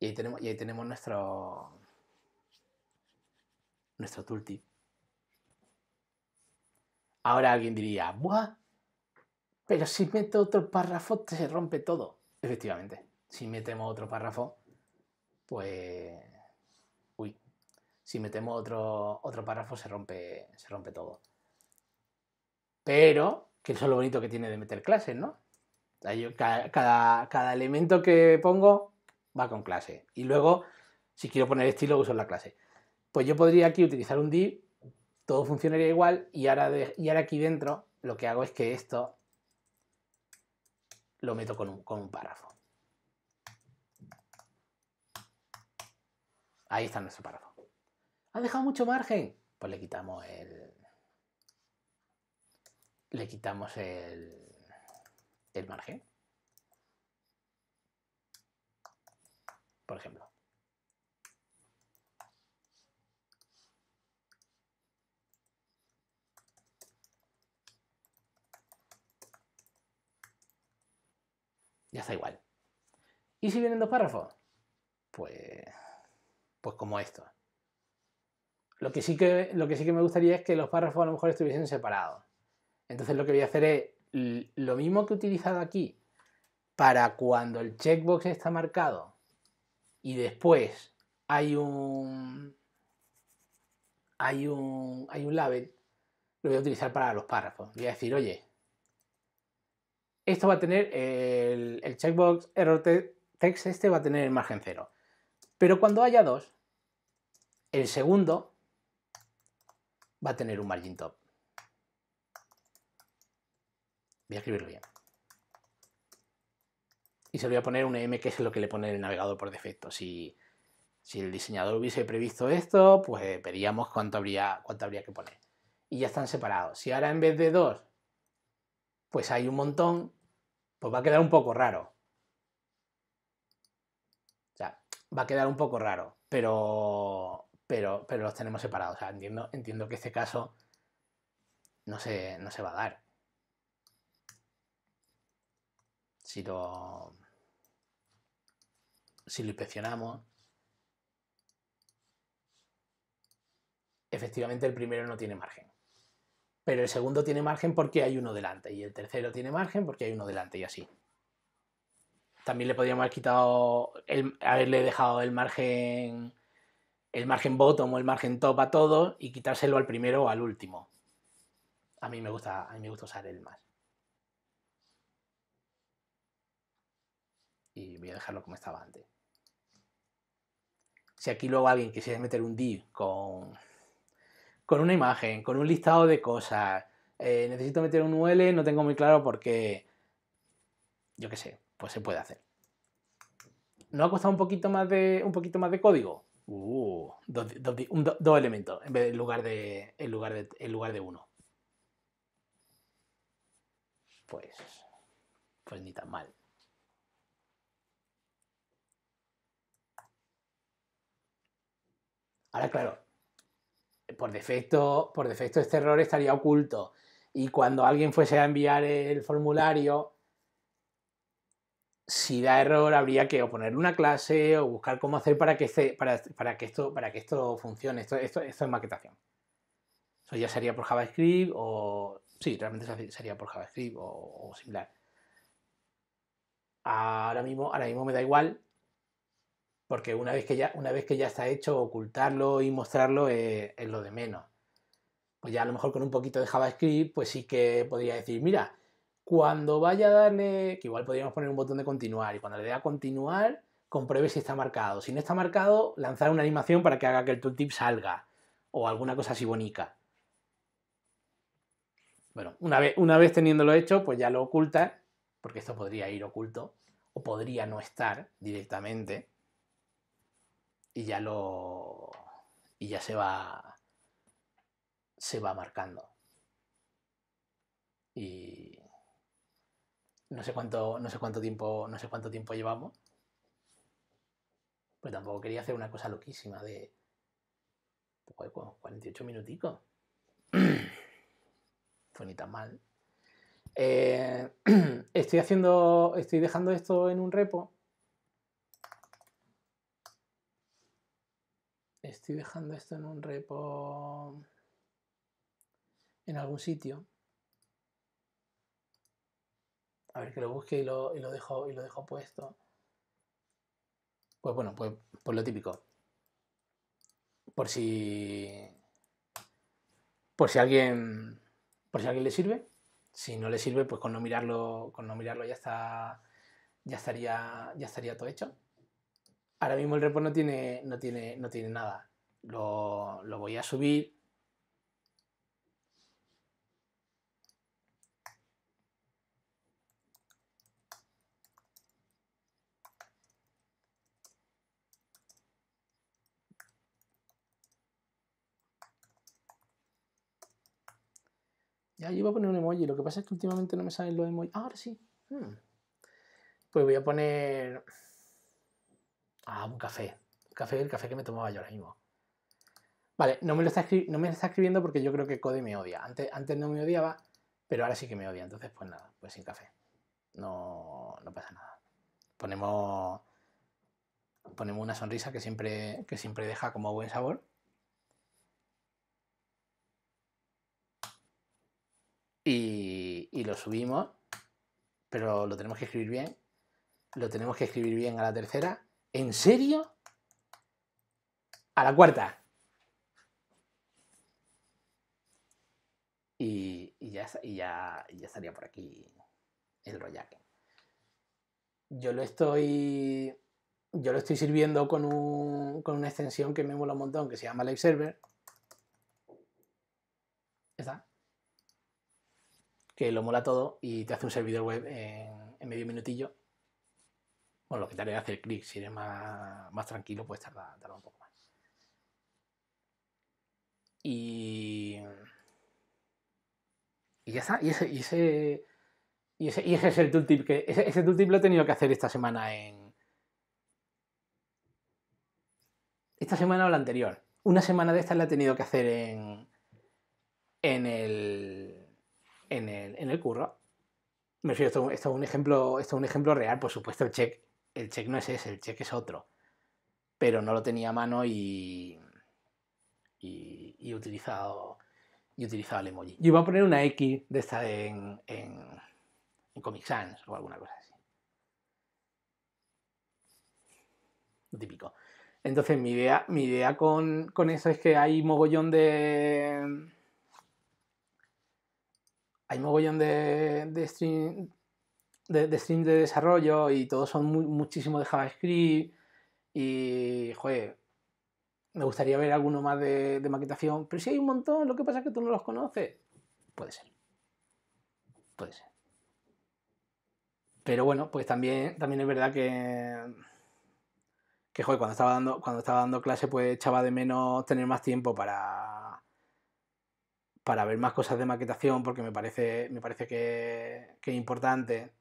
Y ahí tenemos, y ahí tenemos nuestro, nuestro tooltip. Ahora alguien diría, ¡buah! Pero si meto otro párrafo se rompe todo. Efectivamente, si metemos otro párrafo, pues... Uy, si metemos otro, otro párrafo se rompe, se rompe todo. Pero, que eso es lo bonito que tiene de meter clases, ¿no? Cada, cada, cada elemento que pongo va con clase. Y luego, si quiero poner estilo, uso la clase. Pues yo podría aquí utilizar un div todo funcionaría igual y ahora, aquí dentro lo que hago es que esto lo meto con un, con un párrafo. Ahí está nuestro párrafo. ¿Ha dejado mucho margen? Pues le quitamos el... Le quitamos el, el margen. Por ejemplo. ya está igual. ¿Y si vienen dos párrafos? Pues, pues como esto. Lo que, sí que, lo que sí que me gustaría es que los párrafos a lo mejor estuviesen separados. Entonces lo que voy a hacer es lo mismo que he utilizado aquí para cuando el checkbox está marcado y después hay un hay un hay un label, lo voy a utilizar para los párrafos. Voy a decir, oye, esto va a tener el, checkbox error text, este va a tener el margen cero. Pero cuando haya dos, el segundo va a tener un margin top. Voy a escribirlo bien. Y se lo voy a poner un M, que es lo que le pone el navegador por defecto. Si, si el diseñador hubiese previsto esto, pues veríamos cuánto habría, cuánto habría que poner. Y ya están separados. Si ahora en vez de dos, pues hay un montón, pues va a quedar un poco raro. O sea, va a quedar un poco raro, pero, pero, pero los tenemos separados. entiendo, entiendo que este caso no se, no se va a dar. Si si lo inspeccionamos, efectivamente el primero no tiene margen pero el segundo tiene margen porque hay uno delante, y el tercero tiene margen porque hay uno delante, y así. También le podríamos haber quitado, el, haberle dejado el margen, el margen bottom o el margen top a todo y quitárselo al primero o al último. A mí me gusta, a mí me gusta usar el más. Y voy a dejarlo como estaba antes. Si aquí luego alguien quisiera meter un div con con una imagen, con un listado de cosas. Eh, necesito meter un UL, no tengo muy claro por qué. Yo qué sé, pues se puede hacer. ¿No ha costado un poquito más de, un poquito más de código? Uh, dos, elementos en, lugar de, en lugar de, en lugar de uno. Pues, pues ni tan mal. Ahora, claro, por defecto, por defecto este error estaría oculto. Y cuando alguien fuese a enviar el formulario, si da error habría que o una clase o buscar cómo hacer para que, este, para, que, esto, para que esto funcione. Esto, esto, es maquetación. Eso ya sería por JavaScript o... Sí, realmente sería por JavaScript o, similar. Ahora mismo, ahora mismo me da igual porque una vez que ya, una vez que ya está hecho, ocultarlo y mostrarlo eh, es, lo de menos. Pues ya a lo mejor con un poquito de JavaScript, pues sí que podría decir, mira, cuando vaya a darle, que igual podríamos poner un botón de continuar, y cuando le dé a continuar, compruebe si está marcado. Si no está marcado, lanzar una animación para que haga que el tooltip salga, o alguna cosa así bonita. Bueno, una vez, una vez teniéndolo hecho, pues ya lo oculta, porque esto podría ir oculto, o podría no estar directamente y ya lo. y ya se va. se va marcando. Y. No sé cuánto, no sé cuánto tiempo, no sé cuánto tiempo llevamos. Pero tampoco quería hacer una cosa loquísima de. 48 pues, minuticos. Fue ni tan mal. Eh, estoy haciendo. Estoy dejando esto en un repo estoy dejando esto en un repo en algún sitio. A ver que lo busque y lo, dejo, y lo dejo puesto. Pues bueno, pues, por pues lo típico. Por si. Por si alguien. Por si alguien le sirve. Si no le sirve, pues con no mirarlo. Con no mirarlo ya está. Ya estaría. Ya estaría todo hecho. Ahora mismo el repo no tiene, no tiene, no tiene nada. Lo, voy a subir. Ya, yo iba a poner un emoji, lo que pasa es que últimamente no me salen los emojis. emoji ah, ahora sí. Hmm. Pues voy a poner Ah, un café. café, el café que me tomaba yo ahora mismo. Vale, no me lo está, no me está escribiendo porque yo creo que Code me odia. Antes, antes no me odiaba, pero ahora sí que me odia. Entonces, pues nada, pues sin café. No, no pasa nada. Ponemos, ponemos una sonrisa que siempre, que siempre deja como buen sabor. Y, y, lo subimos, pero lo tenemos que escribir bien. Lo tenemos que escribir bien a la tercera ¿En serio? A la cuarta. Y, ya, estaría por aquí el rollaque. Yo lo estoy. Yo lo estoy sirviendo con, una extensión que me mola un montón, que se llama Live Server. Está. Que lo mola todo y te hace un servidor web en, en medio minutillo bueno, lo que tarde hacer clic, si eres más, tranquilo, pues tarda, un poco más. Y. Y ya está. Y ese, y ese, es el tooltip que. Ese, ese lo he tenido que hacer esta semana en. Esta semana o la anterior. Una semana de estas la he tenido que hacer en. En el. En el, en el curro. Me esto, es un ejemplo, esto es un ejemplo real, por supuesto, el check el check no es ese, el check es otro. Pero no lo tenía a mano y, y, he utilizado y utilizado el emoji. Yo iba a poner una X de esta en, en, Comic Sans o alguna cosa así. Lo típico. Entonces, mi idea, mi idea con, con eso es que hay mogollón de hay mogollón de, de, stream, de, de stream de desarrollo y todos son muchísimos muchísimo de JavaScript y, joder, me gustaría ver alguno más de, maquetación, pero si hay un montón, lo que pasa es que tú no los conoces. Puede ser. Puede ser. Pero bueno, pues también, también es verdad que, que joder, cuando estaba dando, cuando estaba dando clase, pues echaba de menos tener más tiempo para, para ver más cosas de maquetación, porque me parece, me parece que, que es importante.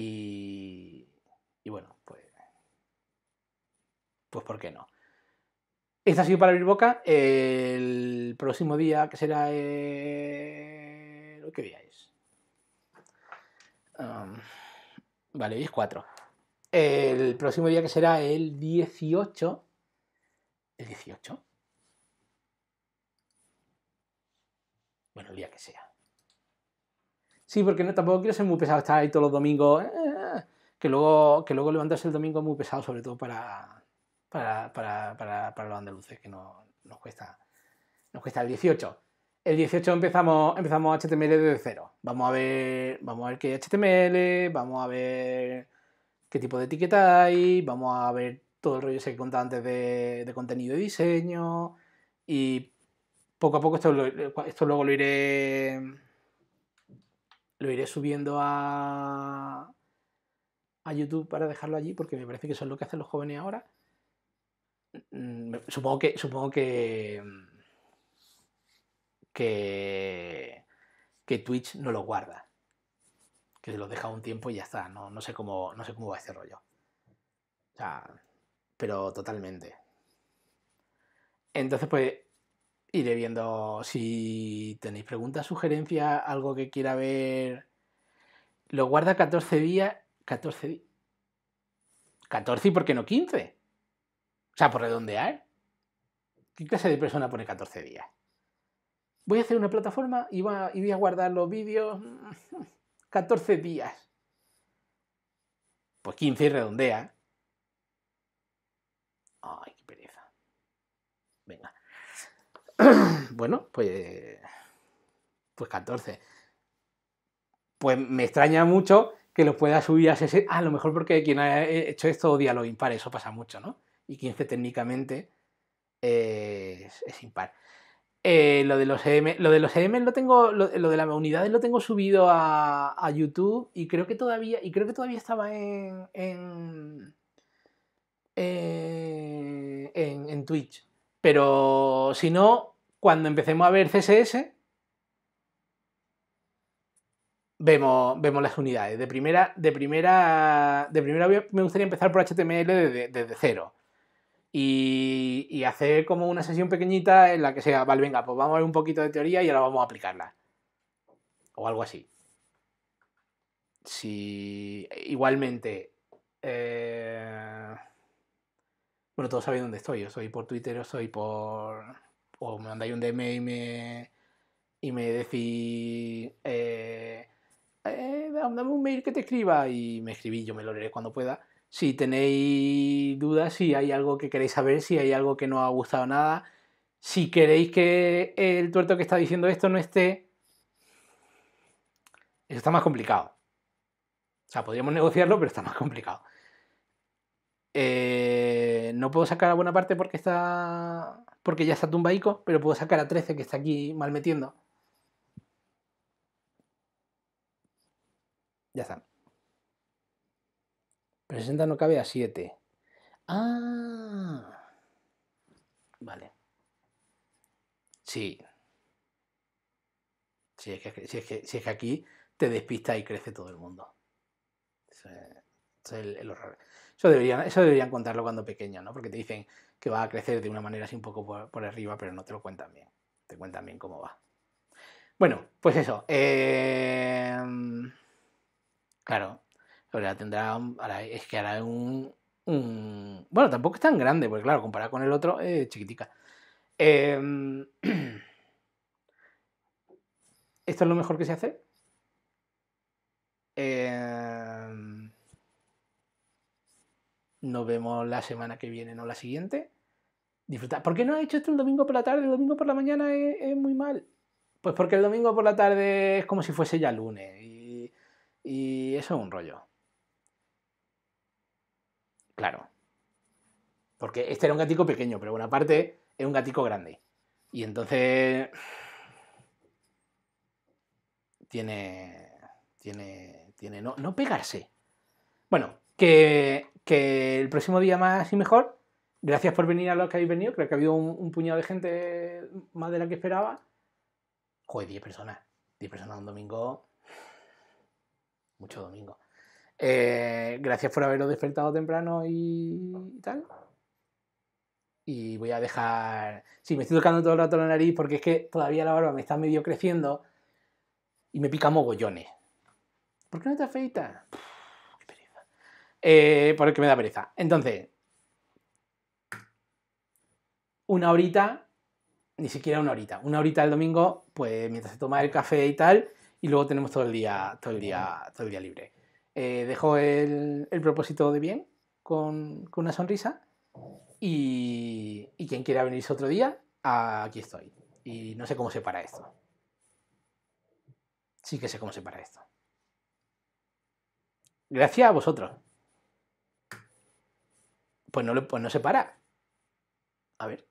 Y, bueno, pues, pues ¿por qué no? Esta ha sido para abrir boca. El próximo día, que será el... ¿Qué día es? vale, hoy es 4. El próximo día, que será el 18... ¿El 18? Bueno, el día que sea. Sí, porque no, tampoco quiero ser muy pesado, estar ahí todos los domingos. Eh, que, luego, que luego levantarse el domingo es muy pesado, sobre todo para, para, los andaluces, que no, nos, cuesta, nos cuesta el 18. El 18 empezamos, empezamos HTML desde cero. Vamos a ver, vamos a ver qué es HTML, vamos a ver qué tipo de etiqueta hay, vamos a ver todo el rollo ese que contaba antes de, contenido y diseño. Y poco a poco esto, esto luego lo iré lo iré subiendo a, a YouTube para dejarlo allí, porque me parece que eso es lo que hacen los jóvenes ahora. Mm, supongo que. Supongo que. Mm, que, que Twitch no lo guarda. Que se deja un tiempo y ya está. No, sé cómo, no sé cómo va este rollo. pero totalmente. Entonces, pues, iré viendo si tenéis preguntas, sugerencias, algo que quiera ver. Lo guarda 14 días. 14 días. 14 y por qué no 15. O sea, por redondear. ¿Qué clase de persona pone 14 días? Voy a hacer una plataforma y, va, y voy a guardar los vídeos 14 días. Pues 15 y redondea. Ay, bueno, pues, pues 14. Pues me extraña mucho que lo pueda subir a 60. A lo mejor porque quien ha hecho esto odia lo impar, eso pasa mucho, ¿no? Y 15 técnicamente es, impar. Eh, lo de los EM, lo de los EM lo tengo, lo, de las unidades lo tengo subido a, YouTube y creo que todavía, y creo que todavía estaba en, en Twitch. Pero si no, cuando empecemos a ver CSS, vemos, vemos las unidades. De primera, de primera, de primera me gustaría empezar por HTML desde, cero. Y, y, hacer como una sesión pequeñita en la que sea, vale, venga, pues vamos a ver un poquito de teoría y ahora vamos a aplicarla. O algo así. Si igualmente. Eh bueno, todos sabéis dónde estoy. Yo soy por Twitter, o soy por. O me mandáis un DM y me. Y me decís. Eh, eh, dame un mail que te escriba. Y me escribí, yo me lo leeré cuando pueda. Si tenéis dudas, si hay algo que queréis saber, si hay algo que no ha gustado nada, si queréis que el tuerto que está diciendo esto no esté. Eso está más complicado. O sea, podríamos negociarlo, pero está más complicado. Eh, no puedo sacar a buena parte porque está. porque ya está tumbaico, pero puedo sacar a 13 que está aquí mal metiendo. Ya está. presenta no cabe a 7. Ah. Vale. Sí. Si es, que, que, aquí te despista y crece todo el mundo. es el horror. Eso deberían, eso deberían contarlo cuando pequeño, ¿no? Porque te dicen que va a crecer de una manera así un poco por, arriba, pero no te lo cuentan bien. Te cuentan bien cómo va. Bueno, pues eso. Em, claro, ahora tendrá. es que hará un, un, Bueno, tampoco es tan grande, porque claro, comparado con el otro, chiquitica. Em, ¿Esto es lo mejor que se hace? Eh nos vemos la semana que viene, no la siguiente. Disfrutar. ¿Por qué no ha hecho esto el domingo por la tarde? El domingo por la mañana es, muy mal. Pues porque el domingo por la tarde es como si fuese ya lunes. Y, eso es un rollo. Claro. Porque este era un gatico pequeño, pero bueno, aparte es un gatico grande. Y entonces. Tiene. Tiene. Tiene. No, no pegarse. Bueno, que, que el próximo día más y mejor. Gracias por venir a los que habéis venido. Creo que ha habido un, puñado de gente más de la que esperaba. Joder, 10 personas. 10 personas un domingo. Mucho domingo. Eh, gracias por haberos despertado temprano y, tal y voy a dejar. Sí, me estoy tocando todo el rato la nariz porque es que todavía la barba me está medio creciendo y me pica mogollones. ¿Por qué no te afeitas? Eh, el que me da pereza. Entonces, una horita, ni siquiera una horita, una horita el domingo, pues mientras se toma el café y tal, y luego tenemos todo el día, todo el día, todo día libre. Eh, dejo el, propósito de bien con, una sonrisa y, y, quien quiera venirse otro día, aquí estoy. Y no sé cómo se para esto. Sí que sé cómo se para esto. Gracias a vosotros pues no, pues no se para. A ver.